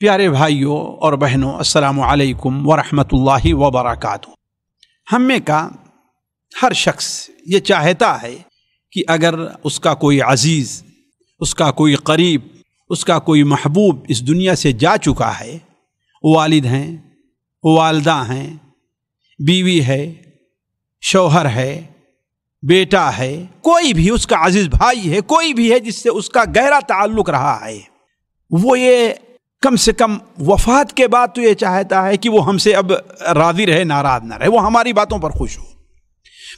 प्यारे भाइयों और बहनों अस्सलाम वालेकुम व बरकातहू हम में का हर शख्स ये चाहता है कि अगर उसका कोई अज़ीज़ उसका कोई करीब उसका कोई महबूब इस दुनिया से जा चुका है वालिद हैं वालदा हैं बीवी है शौहर है बेटा है कोई भी उसका अजीज़ भाई है कोई भी है जिससे उसका गहरा ताल्लुक़ रहा है वो ये कम से कम वफात के बाद तो ये चाहता है कि वो हमसे अब राजी रहे नाराज ना रहे वो हमारी बातों पर खुश हो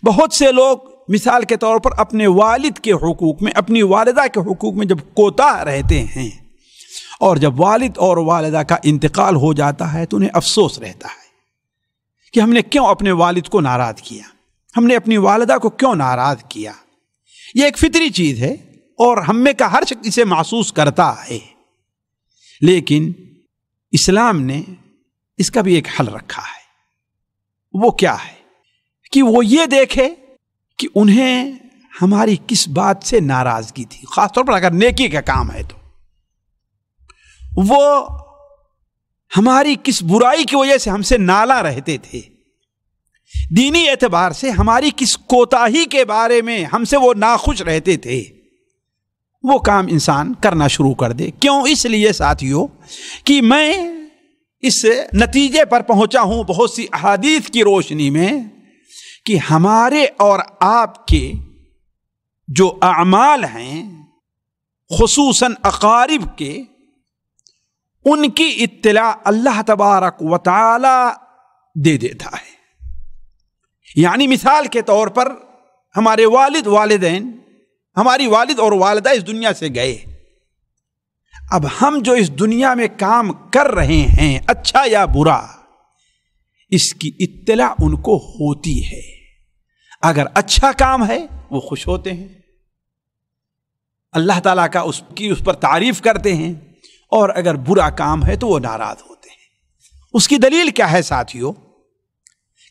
बहुत से लोग मिसाल के तौर पर अपने वालिद के हकूक़ में अपनी वालदा के हकूक़ में जब कोता रहते हैं और जब वालिद और वालदा का इंतकाल हो जाता है तो उन्हें अफसोस रहता है कि हमने क्यों अपने वालिद को नाराज़ किया हमने अपनी वालदा को क्यों नाराज़ किया ये एक फितरी चीज़ है और हम में का हर शख्स इसे महसूस करता है लेकिन इस्लाम ने इसका भी एक हल रखा है वो क्या है कि वो ये देखे कि उन्हें हमारी किस बात से नाराजगी थी खासतौर पर अगर नेकी का काम है तो वो हमारी किस बुराई की वजह से हमसे नाला रहते थे दीनी एतबार से हमारी किस कोताही के बारे में हमसे वो नाखुश रहते थे वो काम इंसान करना शुरू कर दे क्यों इसलिए साथियों कि मैं इस नतीजे पर पहुंचा हूं बहुत सी अहादीत की रोशनी में कि हमारे और आपके जो अमाल हैं खसूस अकारब के उनकी इत्तला अल्लाह तबारक व दे देता है यानी मिसाल के तौर पर हमारे वालिद वालदेन हमारी वालिद और वालदा इस दुनिया से गए अब हम जो इस दुनिया में काम कर रहे हैं अच्छा या बुरा इसकी इत्तला उनको होती है अगर अच्छा काम है वो खुश होते हैं अल्लाह ताला का उसकी उस पर तारीफ करते हैं और अगर बुरा काम है तो वो नाराज़ होते हैं उसकी दलील क्या है साथियों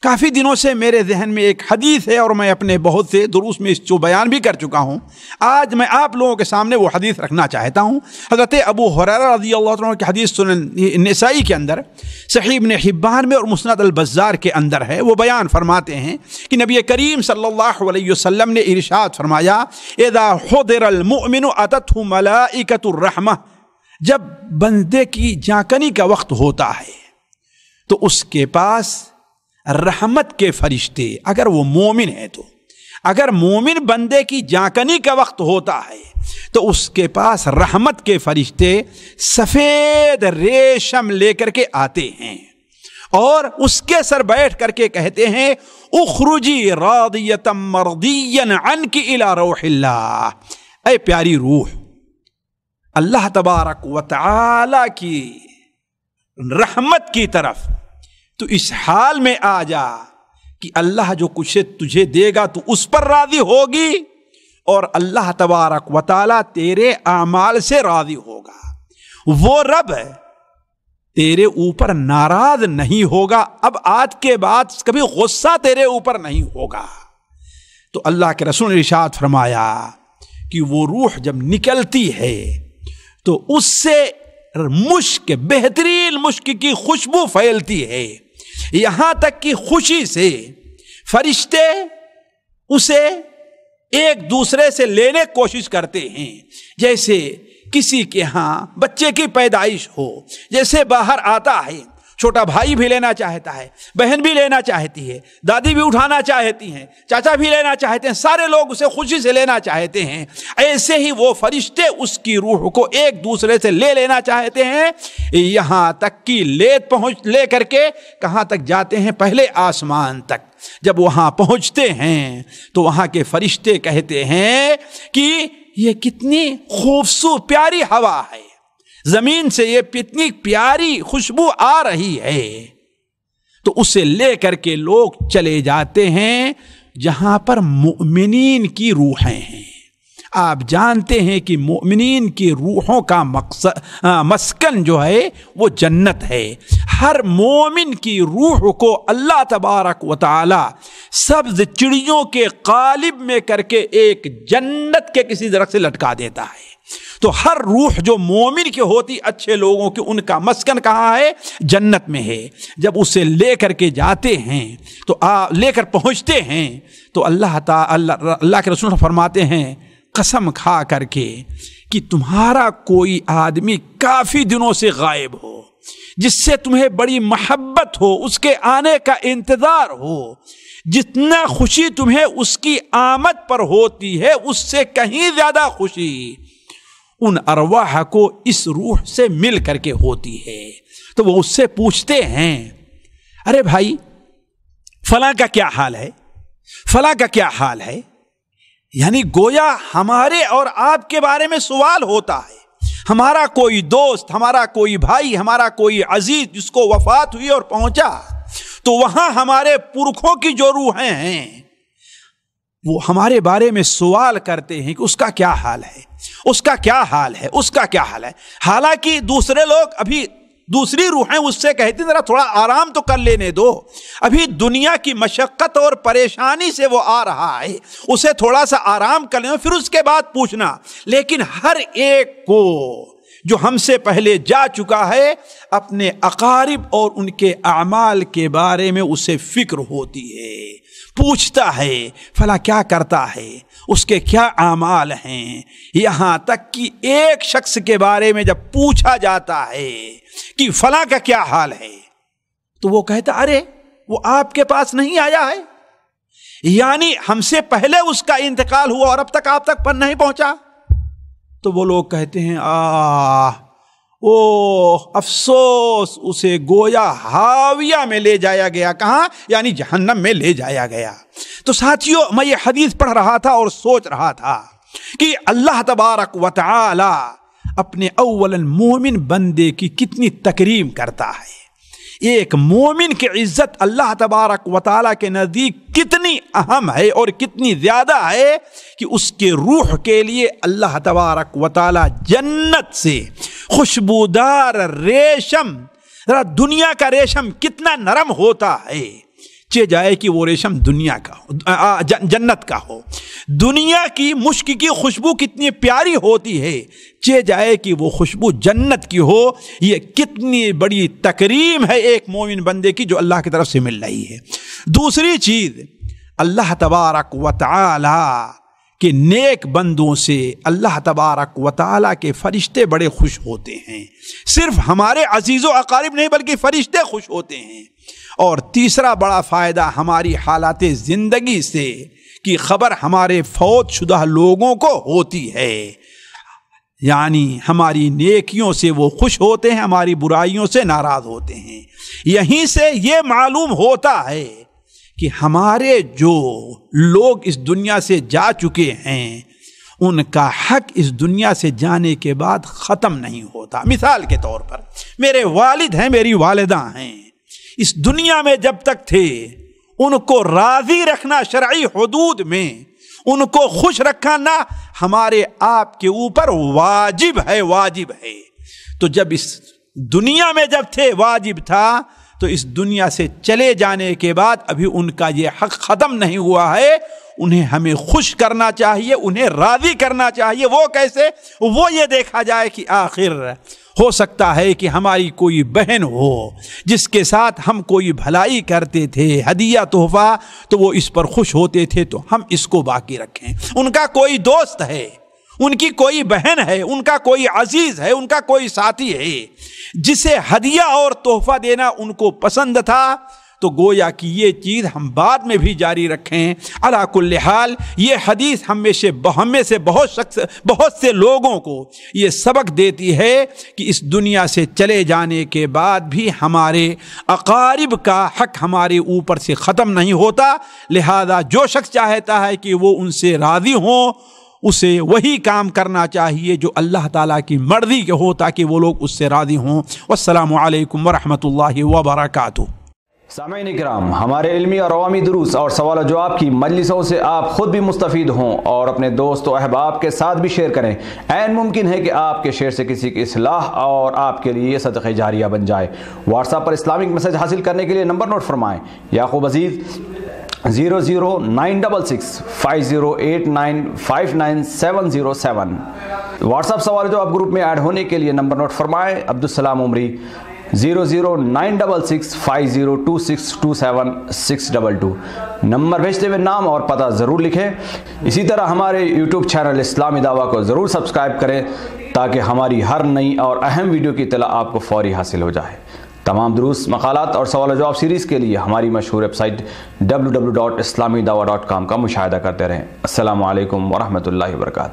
काफ़ी दिनों से मेरे जहन में एक हदीस है और मैं अपने बहुत से दुरुस में इस जो बयान भी कर चुका हूँ आज मैं आप लोगों के सामने वो हदीस रखना चाहता हूँ हज़रत अबू हर रजी अल्लाह की हदीस नसाई के अंदर सहीब ने हिब्बान में और मुस्नद अलबार के अंदर है वो बयान फरमाते हैं कि नबी करीम सल्लल्लाहु ने इरशाद फरमाया एदा खुदरमिन अतत जब बंदे की जाकनी का वक्त होता है तो उसके पास रहमत के फरिश्ते अगर वो मोमिन है तो अगर मोमिन बंदे की जाकनी का वक्त होता है तो उसके पास रहमत के फरिश्ते सफ़ेद रेशम लेकर के आते हैं और उसके सर बैठ करके कहते हैं उखरुजी रादियतम मर्दियन अन की इला रोहिल्ला प्यारी रूह अल्लाह तबारक व की रहमत की तरफ तो इस हाल में आ जा कि अल्लाह जो कुछ तुझे देगा तो उस पर राजी होगी और अल्लाह तबारक वाली तेरे आमाल से राजी होगा वो रब है तेरे ऊपर नाराज नहीं होगा अब आज के बाद कभी गुस्सा तेरे ऊपर नहीं होगा तो अल्लाह के रसूल ने फरमाया कि वो रूह जब निकलती है तो उससे मुश्क बेहतरीन मुश्क की खुशबू फैलती है यहां तक कि खुशी से फरिश्ते उसे एक दूसरे से लेने कोशिश करते हैं जैसे किसी के यहां बच्चे की पैदाइश हो जैसे बाहर आता है छोटा भाई भी लेना चाहता है बहन भी लेना चाहती है दादी भी उठाना चाहती हैं चाचा भी लेना चाहते हैं सारे लोग उसे खुशी से लेना चाहते हैं ऐसे ही वो फरिश्ते उसकी रूह को एक दूसरे से ले लेना चाहते हैं यहाँ तक कि ले पहुँच ले करके कहाँ तक जाते हैं पहले आसमान तक जब वहाँ पहुँचते हैं तो वहाँ के फरिश्ते कहते हैं कि ये कितनी खूबसूरत प्यारी हवा है जमीन से ये पितनी प्यारी खुशबू आ रही है तो उसे लेकर के लोग चले जाते हैं जहां पर मोमिन की रूहें हैं आप जानते हैं कि मोमिन की रूहों का मकसद मस्कन जो है वो जन्नत है हर मोमिन की रूह को अल्लाह तबारक व सब्ज चिड़ियों के कालिब में करके एक जन्नत के किसी दरख से लटका देता है तो हर रूह जो मोमिन की होती अच्छे लोगों की उनका मस्कन कहाँ है जन्नत में है जब उसे लेकर के जाते हैं तो आ लेकर पहुँचते हैं तो अल्लाह ता अल्लाह अल्लाह के रसूल फरमाते हैं कसम खा करके कि तुम्हारा कोई आदमी काफ़ी दिनों से गायब हो जिससे तुम्हें बड़ी महब्बत हो उसके आने का इंतज़ार हो जितना खुशी तुम्हें उसकी आमद पर होती है उससे कहीं ज़्यादा खुशी उन अरवाह को इस रूह से मिल करके होती है तो वो उससे पूछते हैं अरे भाई फला का क्या हाल है फला का क्या हाल है यानी गोया हमारे और आपके बारे में सवाल होता है हमारा कोई दोस्त हमारा कोई भाई हमारा कोई अजीज जिसको वफात हुई और पहुंचा तो वहां हमारे पुरखों की जो रूहें हैं वो हमारे बारे में सवाल करते हैं कि उसका क्या हाल है उसका क्या हाल है उसका क्या हाल है हालांकि दूसरे लोग अभी दूसरी रूहें उससे कहती जरा थोड़ा आराम तो कर लेने दो अभी दुनिया की मशक्क़त और परेशानी से वो आ रहा है उसे थोड़ा सा आराम कर लेना फिर उसके बाद पूछना लेकिन हर एक को जो हमसे पहले जा चुका है अपने अकारिब और उनके अमाल के बारे में उसे फिक्र होती है पूछता है फला क्या करता है उसके क्या अमाल हैं यहाँ तक कि एक शख्स के बारे में जब पूछा जाता है कि फला का क्या हाल है तो वो कहता अरे वो आपके पास नहीं आया है यानी हमसे पहले उसका इंतकाल हुआ और अब तक आप तक पर नहीं पहुंचा तो वो लोग कहते हैं आ ओ अफसोस उसे गोया हाविया में ले जाया गया कहा यानी जहन्नम में ले जाया गया तो साथियों मैं ये हदीस पढ़ रहा था और सोच रहा था कि अल्लाह तबारक वाली अपने अव्वलन मोमिन बंदे की कितनी तकरीम करता है एक मोमिन की इज्जत अल्लाह तबारक वाली के नज़दीक कितनी अहम है और कितनी ज़्यादा है कि उसके रूह के लिए अल्लाह तबारक वाली जन्नत से खुशबूदार रेशम जरा दुनिया का रेशम कितना नरम होता है चे जाए कि वो रेशम दुनिया का हो जन्नत का हो दुनिया की मुश्क की खुशबू कितनी प्यारी होती है चे जाए कि वो खुशबू जन्नत की हो ये कितनी बड़ी तकरीम है एक मोमिन बंदे की जो अल्लाह की तरफ से मिल रही है दूसरी चीज़ अल्लाह तबारक व कि नेक बंदों से अल्लाह तबारक व ताली के फरिश्ते बड़े खुश होते हैं सिर्फ हमारे अजीज़ अकारीब नहीं बल्कि फ़रिश्ते खुश होते हैं और तीसरा बड़ा फ़ायदा हमारी हालात ज़िंदगी से कि खबर हमारे फौत शुदा लोगों को होती है यानी हमारी नेकियों से वो खुश होते हैं हमारी बुराइयों से नाराज़ होते हैं यहीं से ये मालूम होता है कि हमारे जो लोग इस दुनिया से जा चुके हैं उनका हक इस दुनिया से जाने के बाद ख़त्म नहीं होता मिसाल के तौर पर मेरे वालिद हैं मेरी वालदा हैं इस दुनिया में जब तक थे उनको राज़ी रखना शराय हदूद में उनको खुश रखना हमारे आप के ऊपर वाजिब है वाजिब है तो जब इस दुनिया में जब थे वाजिब था तो इस दुनिया से चले जाने के बाद अभी उनका ये हक ख़त्म नहीं हुआ है उन्हें हमें खुश करना चाहिए उन्हें राज़ी करना चाहिए वो कैसे वो ये देखा जाए कि आखिर हो सकता है कि हमारी कोई बहन हो जिसके साथ हम कोई भलाई करते थे हदिया तोहफा तो वो इस पर खुश होते थे तो हम इसको बाकी रखें उनका कोई दोस्त है उनकी कोई बहन है उनका कोई अजीज है उनका कोई साथी है जिसे हदिया और तोहफा देना उनको पसंद था तो गोया कि ये चीज़ हम बाद में भी जारी रखें अलाकुल्ल हाल ये हदीस हमें से हमें से बहुत शख्स बहुत से लोगों को ये सबक देती है कि इस दुनिया से चले जाने के बाद भी हमारे अकारिब का हक हमारे ऊपर से ख़त्म नहीं होता लिहाजा जो शख्स चाहता है कि वो उनसे राज़ी हों उसे वही काम करना चाहिए जो अल्लाह ताला की मर्ज़ी के हो ताकि वो लोग उससे राज़ी हों असलकम वरहमल वबरकू सामीन कराम हमारे इलमी और अवामी दुरुस और सवाल जवाब की मजलिसों से आप ख़ुद भी मुस्तफ़ी हों और अपने दोस्त अहबाब के साथ भी शेयर करें एन मुमकिन है कि आपके शेयर से किसी की असलाह और आपके लिए सदक़े जारिया बन जाए व्हाट्सएप पर इस्लामिक मैसेज हासिल करने के लिए नंबर नोट फरमाएँ Yakub Aziz zero zero nine double six five zero eight nine five nine seven zero seven WhatsApp सवाल जो आप ग्रुप में ऐड होने के लिए नंबर नोट फरमाएं Abdulsalam Umari zero zero nine double six five zero two six two seven six double two number भेजते हुए नाम और पता ज़रूर लिखें इसी तरह हमारे यूट्यूब चैनल इस्लामी दावा को ज़रूर सब्सक्राइब करें ताकि हमारी हर नई और अहम वीडियो की तला आपको फौरी हासिल हो जाए तमाम दुरुस्त मकालत और सवाल जवाब सीरीज़ के लिए हमारी मशहूर website W W dot Islami Dawa dot com का मुशाह करते रहें असल वरहमल वर्का